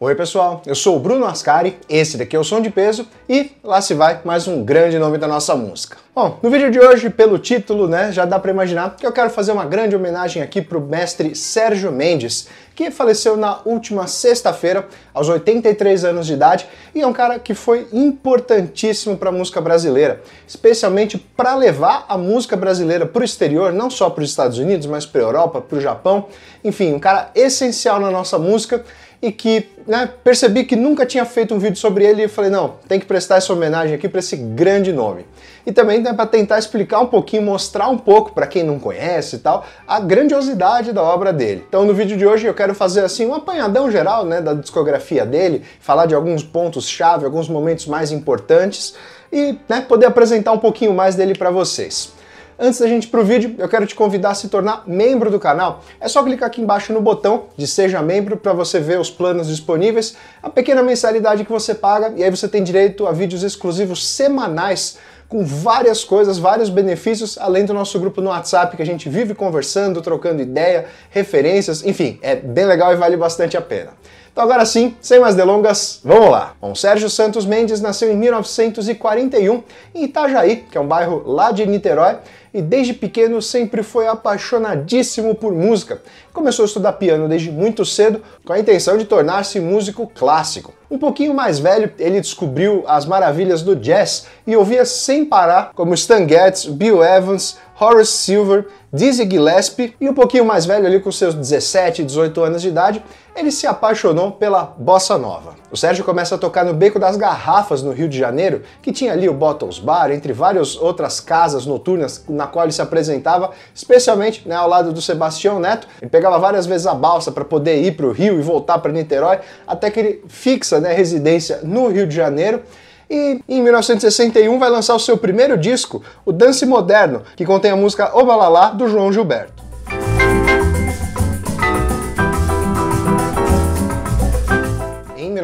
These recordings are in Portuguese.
Oi pessoal, eu sou o Bruno Ascari, esse daqui é o Som de Peso e lá se vai mais um grande nome da nossa música. Bom, no vídeo de hoje, pelo título, né, já dá para imaginar que eu quero fazer uma grande homenagem aqui pro mestre Sérgio Mendes, que faleceu na última sexta-feira, aos 83 anos de idade, e é um cara que foi importantíssimo para a música brasileira, especialmente para levar a música brasileira para o exterior, não só para os Estados Unidos, mas para a Europa, para o Japão. Enfim, um cara essencial na nossa música e que né, percebi que nunca tinha feito um vídeo sobre ele e falei, não, tem que prestar essa homenagem aqui para esse grande nome e também né, para tentar explicar um pouquinho, mostrar um pouco para quem não conhece e tal, a grandiosidade da obra dele. Então no vídeo de hoje eu quero fazer assim um apanhadão geral né, da discografia dele, falar de alguns pontos-chave, alguns momentos mais importantes e né, poder apresentar um pouquinho mais dele para vocês. Antes da gente ir pro vídeo, eu quero te convidar a se tornar membro do canal. É só clicar aqui embaixo no botão de seja membro para você ver os planos disponíveis, a pequena mensalidade que você paga e aí você tem direito a vídeos exclusivos semanais com várias coisas, vários benefícios, além do nosso grupo no WhatsApp que a gente vive conversando, trocando ideia, referências, enfim, é bem legal e vale bastante a pena. Então agora sim, sem mais delongas, vamos lá. Bom, Sérgio Santos Mendes nasceu em 1941 em Itajaí, que é um bairro lá de Niterói, e desde pequeno sempre foi apaixonadíssimo por música. Começou a estudar piano desde muito cedo com a intenção de tornar-se músico clássico. Um pouquinho mais velho, ele descobriu as maravilhas do jazz e ouvia sem parar, como Stan Getz, Bill Evans, Horace Silver, Dizzy Gillespie e um pouquinho mais velho ali com seus 17, 18 anos de idade, ele se apaixonou pela bossa nova. O Sérgio começa a tocar no Beco das Garrafas no Rio de Janeiro, que tinha ali o Bottles Bar, entre várias outras casas noturnas na na qual ele se apresentava, especialmente né, ao lado do Sebastião Neto. Ele pegava várias vezes a balsa para poder ir para o Rio e voltar para Niterói, até que ele fixa né, residência no Rio de Janeiro. E em 1961 vai lançar o seu primeiro disco, o Dance Moderno, que contém a música Balalá do João Gilberto.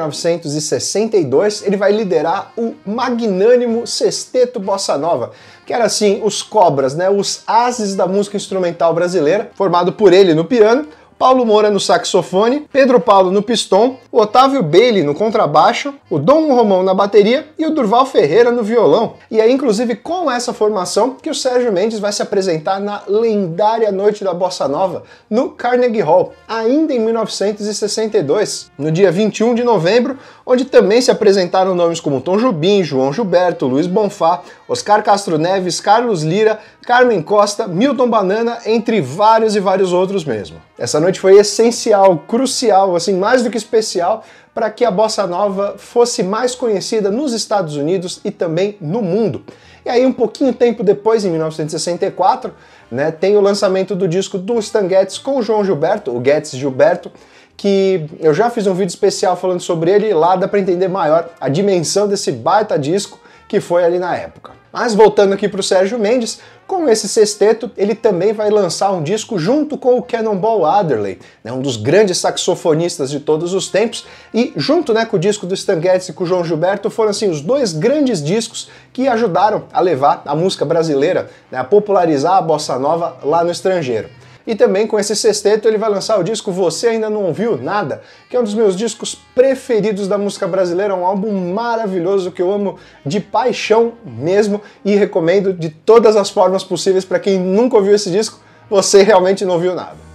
1962, ele vai liderar o magnânimo Sexteto Bossa Nova, que era assim os cobras, né, os ases da música instrumental brasileira, formado por ele no piano, Paulo Moura no saxofone, Pedro Paulo no pistão, o Otávio Bailey no contrabaixo, o Dom Romão na bateria e o Durval Ferreira no violão. E é inclusive com essa formação que o Sérgio Mendes vai se apresentar na lendária Noite da Bossa Nova, no Carnegie Hall, ainda em 1962, no dia 21 de novembro, onde também se apresentaram nomes como Tom Jobim, João Gilberto, Luiz Bonfá, Oscar Castro Neves, Carlos Lira, Carmen Costa, Milton Banana, entre vários e vários outros mesmo. Essa noite foi essencial, crucial, assim, mais do que especial, para que a bossa nova fosse mais conhecida nos Estados Unidos e também no mundo. E aí, um pouquinho tempo depois, em 1964, né, tem o lançamento do disco do Stan Getz com o João Gilberto, o Getz Gilberto, que eu já fiz um vídeo especial falando sobre ele, e lá dá para entender maior a dimensão desse baita disco que foi ali na época. Mas voltando aqui para o Sérgio Mendes, com esse sexteto ele também vai lançar um disco junto com o Cannonball Adderley, né, um dos grandes saxofonistas de todos os tempos, e junto né, com o disco do Stan Getz e com o João Gilberto foram assim os dois grandes discos que ajudaram a levar a música brasileira, né, a popularizar a bossa nova lá no estrangeiro. E também com esse sexteto ele vai lançar o disco Você Ainda Não Ouviu Nada, que é um dos meus discos preferidos da música brasileira, um álbum maravilhoso que eu amo de paixão mesmo e recomendo de todas as formas possíveis para quem nunca ouviu esse disco, você realmente não ouviu nada.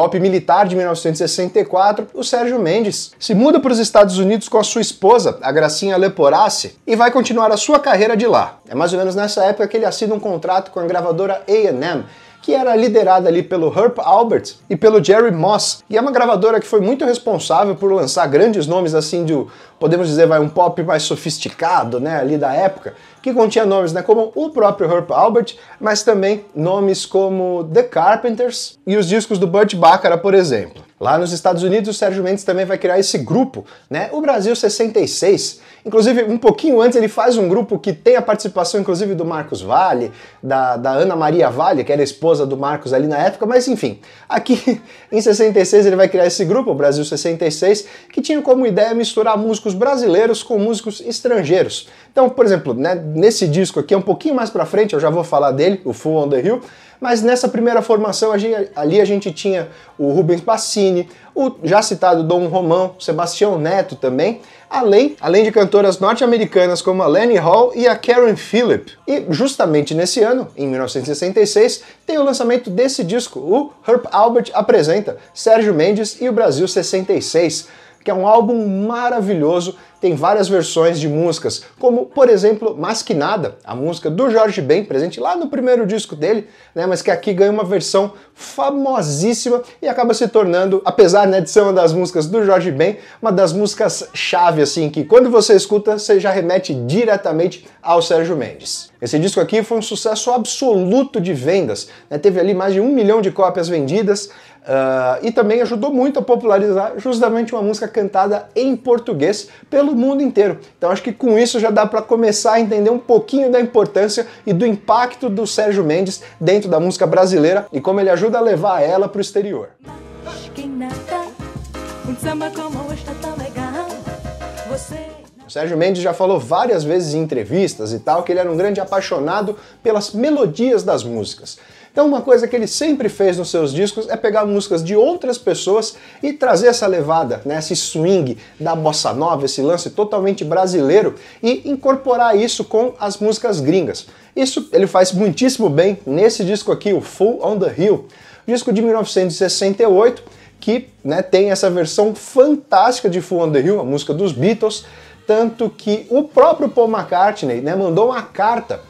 golpe militar de 1964, o Sérgio Mendes se muda para os Estados Unidos com a sua esposa, a Gracinha Leporassi, e vai continuar a sua carreira de lá. É mais ou menos nessa época que ele assina um contrato com a gravadora A&M, que era liderada ali pelo Herb Albert e pelo Jerry Moss, e é uma gravadora que foi muito responsável por lançar grandes nomes assim de, podemos dizer, vai um pop mais sofisticado, né, ali da época, que continha nomes, né, como o próprio Herb Albert, mas também nomes como The Carpenters e os discos do Burt Bacharach, por exemplo. Lá nos Estados Unidos, o Sérgio Mendes também vai criar esse grupo, né? O Brasil 66. Inclusive, um pouquinho antes, ele faz um grupo que tem a participação, inclusive, do Marcos Vale, da, da Ana Maria Vale, que era esposa do Marcos ali na época, mas enfim. Aqui em 66 ele vai criar esse grupo, o Brasil 66, que tinha como ideia misturar músicos brasileiros com músicos estrangeiros. Então, por exemplo, né, nesse disco aqui, um pouquinho mais pra frente, eu já vou falar dele, o Full on the Hill. Mas nessa primeira formação, a gente, ali a gente tinha o Rubens Bassini, o já citado Dom Romão, Sebastião Neto também, além, além de cantoras norte-americanas como a Lenny Hall e a Karen Phillip. E justamente nesse ano, em 1966, tem o lançamento desse disco, o Herb Albert apresenta Sérgio Mendes e o Brasil 66, que é um álbum maravilhoso tem várias versões de músicas, como por exemplo Mas Que Nada, a música do Jorge Ben, presente lá no primeiro disco dele, né, mas que aqui ganha uma versão famosíssima e acaba se tornando, apesar né, de ser uma das músicas do Jorge Ben, uma das músicas chave, assim, que quando você escuta, você já remete diretamente ao Sérgio Mendes. Esse disco aqui foi um sucesso absoluto de vendas, né, teve ali mais de um milhão de cópias vendidas uh, e também ajudou muito a popularizar justamente uma música cantada em português pelo pelo mundo inteiro. Então acho que com isso já dá para começar a entender um pouquinho da importância e do impacto do Sérgio Mendes dentro da música brasileira e como ele ajuda a levar ela para o exterior. Um samba como este tão legal, você... Sérgio Mendes já falou várias vezes em entrevistas e tal que ele era um grande apaixonado pelas melodias das músicas. Então, uma coisa que ele sempre fez nos seus discos é pegar músicas de outras pessoas e trazer essa levada, né, esse swing da bossa nova, esse lance totalmente brasileiro e incorporar isso com as músicas gringas. Isso ele faz muitíssimo bem nesse disco aqui, o Full on the Hill, disco de 1968 que né, tem essa versão fantástica de Full on the Hill, a música dos Beatles, tanto que o próprio Paul McCartney né, mandou uma carta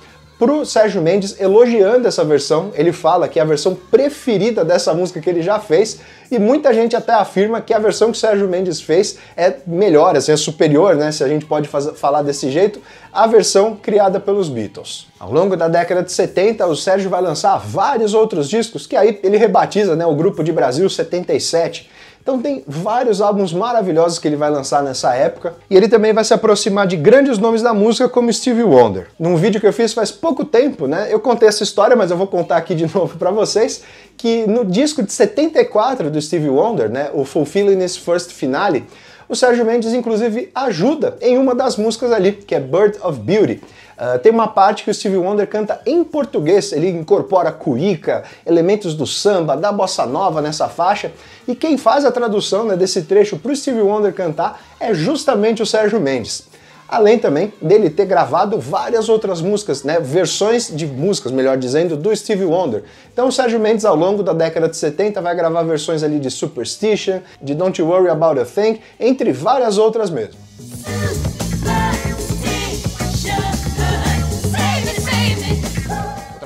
pro Sérgio Mendes elogiando essa versão. Ele fala que é a versão preferida dessa música que ele já fez e muita gente até afirma que a versão que o Sérgio Mendes fez é melhor, assim, é superior, né, se a gente pode fazer, falar desse jeito, à versão criada pelos Beatles. Ao longo da década de 70, o Sérgio vai lançar vários outros discos que aí ele rebatiza, né, o grupo de Brasil 77 então tem vários álbuns maravilhosos que ele vai lançar nessa época. E ele também vai se aproximar de grandes nomes da música como Stevie Wonder. Num vídeo que eu fiz faz pouco tempo, né? Eu contei essa história, mas eu vou contar aqui de novo para vocês que no disco de 74 do Stevie Wonder, né, o Fulfilling His First Finale, o Sérgio Mendes inclusive ajuda em uma das músicas ali, que é Bird of Beauty. Uh, tem uma parte que o Steve Wonder canta em português, ele incorpora cuíca, elementos do samba, da bossa nova nessa faixa, e quem faz a tradução né, desse trecho para o Steve Wonder cantar é justamente o Sérgio Mendes. Além também dele ter gravado várias outras músicas, né, versões de músicas, melhor dizendo, do Steve Wonder. Então o Sérgio Mendes ao longo da década de 70 vai gravar versões ali de Superstition, de Don't You Worry About a Thing, entre várias outras mesmo.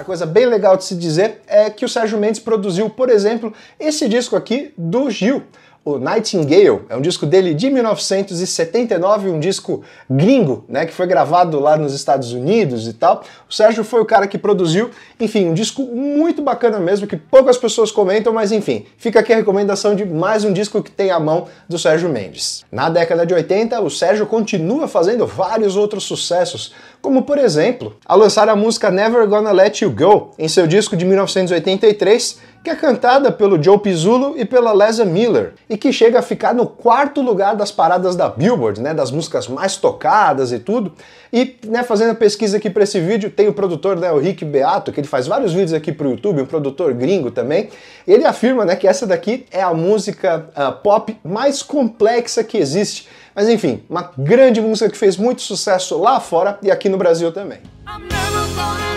coisa bem legal de se dizer é que o Sérgio Mendes produziu, por exemplo, esse disco aqui do Gil o Nightingale, é um disco dele de 1979, um disco gringo, né, que foi gravado lá nos Estados Unidos e tal. O Sérgio foi o cara que produziu, enfim, um disco muito bacana mesmo, que poucas pessoas comentam, mas enfim, fica aqui a recomendação de mais um disco que tem a mão do Sérgio Mendes. Na década de 80, o Sérgio continua fazendo vários outros sucessos, como por exemplo, a lançar a música Never Gonna Let You Go, em seu disco de 1983, que é cantada pelo Joe Pizzullo e pela Lesa Miller, e que chega a ficar no quarto lugar das paradas da Billboard, né, das músicas mais tocadas e tudo. E, né, fazendo a pesquisa aqui para esse vídeo, tem o produtor, né, o Rick Beato, que ele faz vários vídeos aqui para o YouTube, um produtor gringo também. Ele afirma, né, que essa daqui é a música uh, pop mais complexa que existe. Mas enfim, uma grande música que fez muito sucesso lá fora e aqui no Brasil também. I'm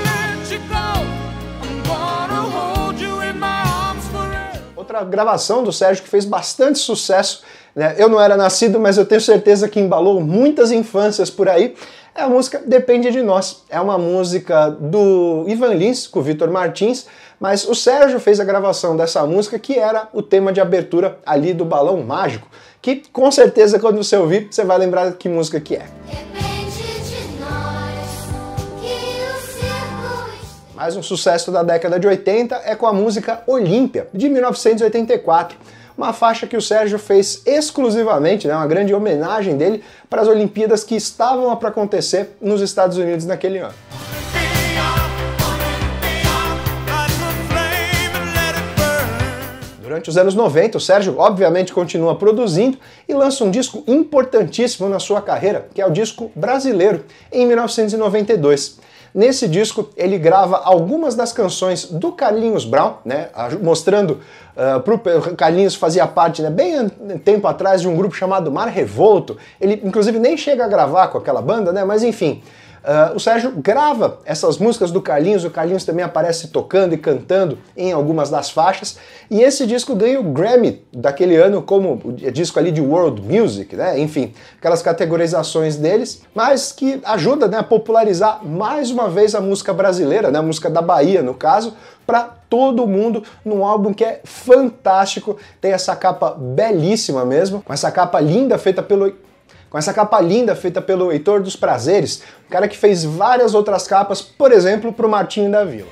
a gravação do Sérgio que fez bastante sucesso. Né? Eu não era nascido, mas eu tenho certeza que embalou muitas infâncias por aí. É a música Depende de Nós. É uma música do Ivan Lins com o Vitor Martins, mas o Sérgio fez a gravação dessa música que era o tema de abertura ali do Balão Mágico, que com certeza quando você ouvir, você vai lembrar que música que é. Mas um sucesso da década de 80 é com a música Olímpia, de 1984 uma faixa que o Sérgio fez exclusivamente, né, uma grande homenagem dele para as Olimpíadas que estavam para acontecer nos Estados Unidos naquele ano. Durante os anos 90, o Sérgio obviamente continua produzindo e lança um disco importantíssimo na sua carreira, que é o disco Brasileiro, em 1992. Nesse disco, ele grava algumas das canções do Carlinhos Brown, né, mostrando uh, pro Carlinhos fazia parte, né, bem tempo atrás, de um grupo chamado Mar Revolto. Ele, inclusive, nem chega a gravar com aquela banda, né, mas enfim... Uh, o Sérgio grava essas músicas do Carlinhos, o Carlinhos também aparece tocando e cantando em algumas das faixas, e esse disco ganha o Grammy daquele ano como disco ali de World Music, né? Enfim, aquelas categorizações deles, mas que ajuda né, a popularizar mais uma vez a música brasileira, né, a música da Bahia no caso, para todo mundo num álbum que é fantástico, tem essa capa belíssima mesmo, com essa capa linda feita pelo com essa capa linda feita pelo Heitor dos Prazeres, um cara que fez várias outras capas, por exemplo, para o Martinho da Vila.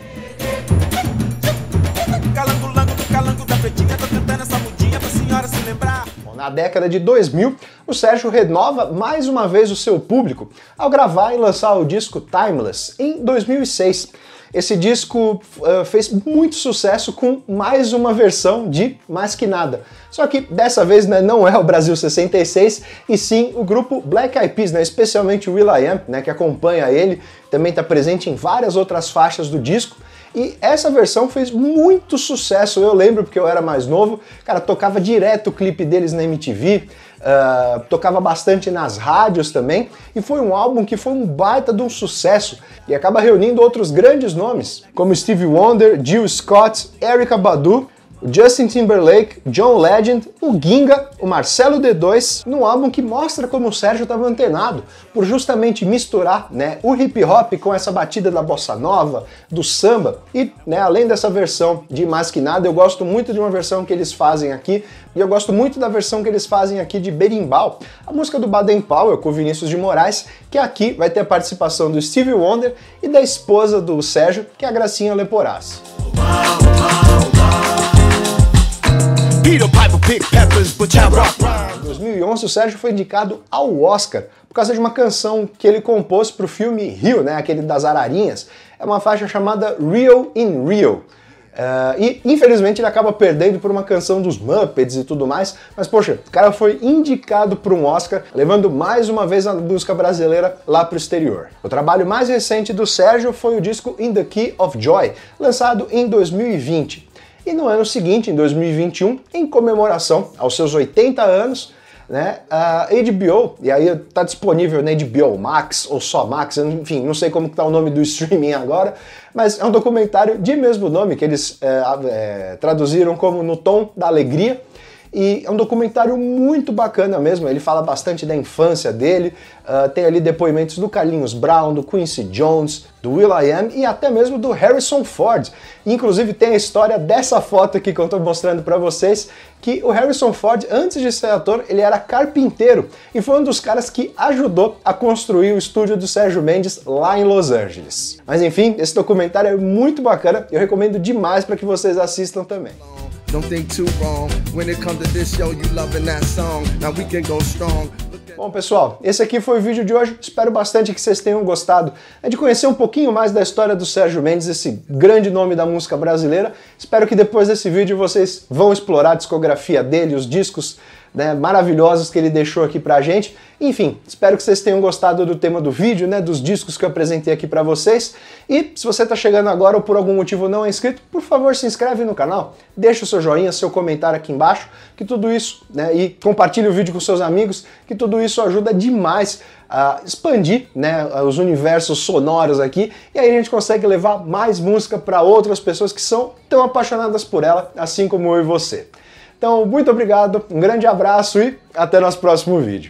na década de 2000, o Sérgio renova mais uma vez o seu público ao gravar e lançar o disco Timeless em 2006. Esse disco uh, fez muito sucesso com mais uma versão de Mais Que Nada. Só que dessa vez né, não é o Brasil 66, e sim o grupo Black Eyed Peas, né, especialmente o Will I Am, né, que acompanha ele, também está presente em várias outras faixas do disco. E essa versão fez muito sucesso, eu lembro porque eu era mais novo, cara, tocava direto o clipe deles na MTV, uh, tocava bastante nas rádios também, e foi um álbum que foi um baita de um sucesso e acaba reunindo outros grandes nomes, como Steve Wonder, Jill Scott, Erika Badu Justin Timberlake, John Legend, o Ginga, o Marcelo D2, num álbum que mostra como o Sérgio estava antenado, por justamente misturar né, o hip hop com essa batida da bossa nova, do samba, e né, além dessa versão de Mais Que Nada, eu gosto muito de uma versão que eles fazem aqui, e eu gosto muito da versão que eles fazem aqui de Berimbau, a música do Baden Powell com Vinícius de Moraes, que aqui vai ter a participação do Steve Wonder e da esposa do Sérgio, que é a Gracinha Leporaz. Em 2011, o Sérgio foi indicado ao Oscar por causa de uma canção que ele compôs para o filme Rio, né, aquele das ararinhas. É uma faixa chamada Real in Real. Uh, e infelizmente ele acaba perdendo por uma canção dos Muppets e tudo mais, mas poxa, o cara foi indicado para um Oscar, levando mais uma vez a música brasileira lá para o exterior. O trabalho mais recente do Sérgio foi o disco In the Key of Joy, lançado em 2020. E no ano seguinte, em 2021, em comemoração aos seus 80 anos, né, a HBO, e aí está disponível na HBO Max ou só Max, enfim, não sei como está o nome do streaming agora, mas é um documentário de mesmo nome que eles é, é, traduziram como No Tom da Alegria e é um documentário muito bacana mesmo. Ele fala bastante da infância dele. Uh, tem ali depoimentos do Carlinhos Brown, do Quincy Jones, do Am e até mesmo do Harrison Ford. Inclusive tem a história dessa foto aqui que eu estou mostrando para vocês, que o Harrison Ford, antes de ser ator, ele era carpinteiro e foi um dos caras que ajudou a construir o estúdio do Sérgio Mendes lá em Los Angeles. Mas enfim, esse documentário é muito bacana, eu recomendo demais para que vocês assistam também. Don't think too wrong. When it comes to this, yo, you loving that song. Now we can go strong. Bom, pessoal, esse aqui foi o vídeo de hoje. Espero bastante que vocês tenham gostado de conhecer um pouquinho mais da história do Sérgio Mendes, esse grande nome da música brasileira. Espero que depois desse vídeo vocês vão explorar a discografia dele, os discos né, maravilhosos que ele deixou aqui pra gente. Enfim, espero que vocês tenham gostado do tema do vídeo, né, dos discos que eu apresentei aqui para vocês. E se você está chegando agora ou por algum motivo não é inscrito, por favor se inscreve no canal, deixa o seu joinha, seu comentário aqui embaixo, que tudo isso, né, e compartilhe o vídeo com seus amigos, que tudo isso ajuda demais a expandir né, os universos sonoros aqui e aí a gente consegue levar mais música para outras pessoas que são tão apaixonadas por ela, assim como eu e você. Então, muito obrigado, um grande abraço e até nosso próximo vídeo.